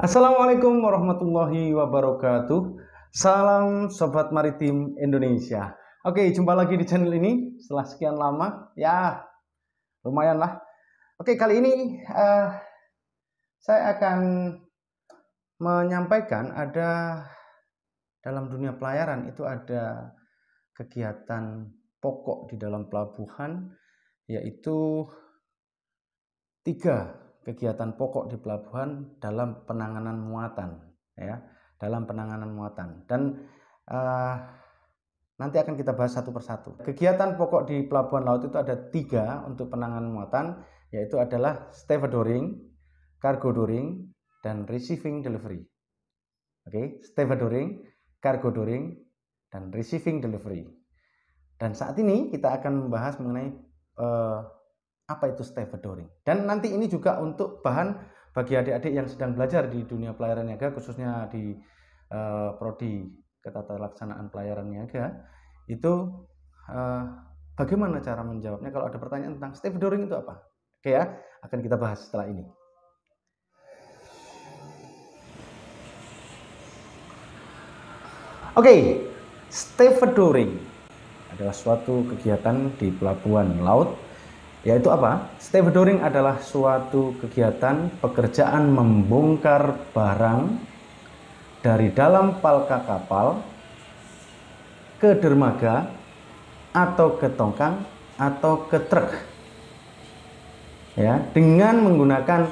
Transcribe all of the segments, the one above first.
Assalamualaikum warahmatullahi wabarakatuh. Salam sobat maritim Indonesia. Oke, jumpa lagi di channel ini setelah sekian lama. Ya, lumayan lah. Oke, kali ini uh, saya akan menyampaikan ada dalam dunia pelayaran itu ada kegiatan pokok di dalam pelabuhan yaitu tiga kegiatan pokok di pelabuhan dalam penanganan muatan ya dalam penanganan muatan dan uh, nanti akan kita bahas satu persatu kegiatan pokok di pelabuhan laut itu ada tiga untuk penanganan muatan yaitu adalah stevedoring cargo doring, dan receiving delivery oke okay? stevedoring doring, dan receiving delivery dan saat ini kita akan membahas mengenai uh, apa itu stevedoring. Dan nanti ini juga untuk bahan bagi adik-adik yang sedang belajar di dunia pelayaran niaga, khususnya di uh, prodi laksanaan pelayaran niaga, itu uh, bagaimana cara menjawabnya kalau ada pertanyaan tentang stevedoring itu apa? Oke ya, akan kita bahas setelah ini. Oke, okay, stevedoring adalah suatu kegiatan di pelabuhan laut yaitu apa? Stevedoring adalah suatu kegiatan pekerjaan membongkar barang dari dalam palka kapal ke dermaga atau ke tongkang atau ke truk. Ya, dengan menggunakan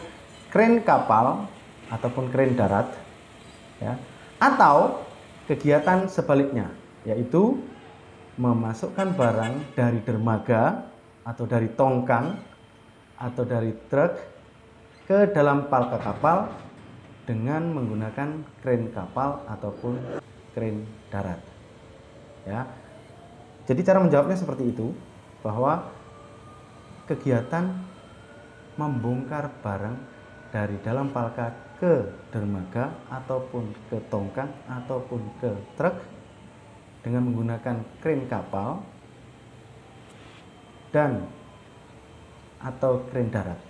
kren kapal ataupun kren darat ya, atau kegiatan sebaliknya yaitu memasukkan barang dari dermaga atau dari tongkang atau dari truk ke dalam palka kapal dengan menggunakan kren kapal ataupun kren darat. Ya. Jadi cara menjawabnya seperti itu bahwa kegiatan membongkar barang dari dalam palka ke dermaga ataupun ke tongkang ataupun ke truk dengan menggunakan kren kapal dan atau kren darat.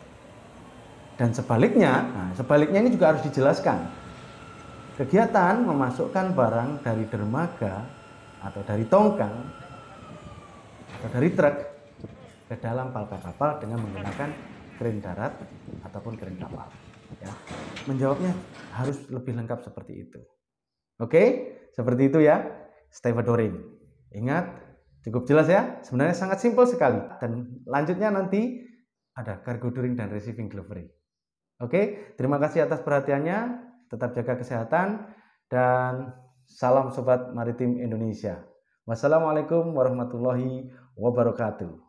Dan sebaliknya, nah sebaliknya ini juga harus dijelaskan. Kegiatan memasukkan barang dari dermaga atau dari tongkang atau dari truk ke dalam palka kapal dengan menggunakan kren darat ataupun kren kapal. Ya. Menjawabnya harus lebih lengkap seperti itu. Oke, seperti itu ya. Stay Ingat, Cukup jelas ya? Sebenarnya sangat simpel sekali. Dan lanjutnya nanti ada cargo during dan receiving delivery. Oke, terima kasih atas perhatiannya. Tetap jaga kesehatan dan salam sobat maritim Indonesia. Wassalamualaikum warahmatullahi wabarakatuh.